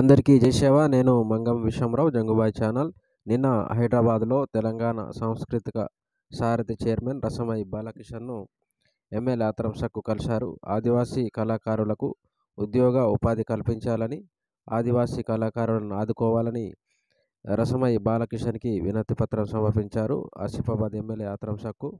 అందరికీ జయసేవ నేను మంగం విశ్వంరావు జంగుబాయ్ ఛానల్ నిన్న హైదరాబాద్లో తెలంగాణ సాంస్కృతిక సారథి చైర్మన్ రసమై బాలకిషన్ను ఎమ్మెల్యే సక్కు కలిశారు ఆదివాసీ కళాకారులకు ఉద్యోగ ఉపాధి కల్పించాలని ఆదివాసీ కళాకారులను ఆదుకోవాలని రసమై బాలకిషన్కి వినతి పత్రం సమర్పించారు ఆసిఫాబాద్ ఎమ్మెల్యే సక్కు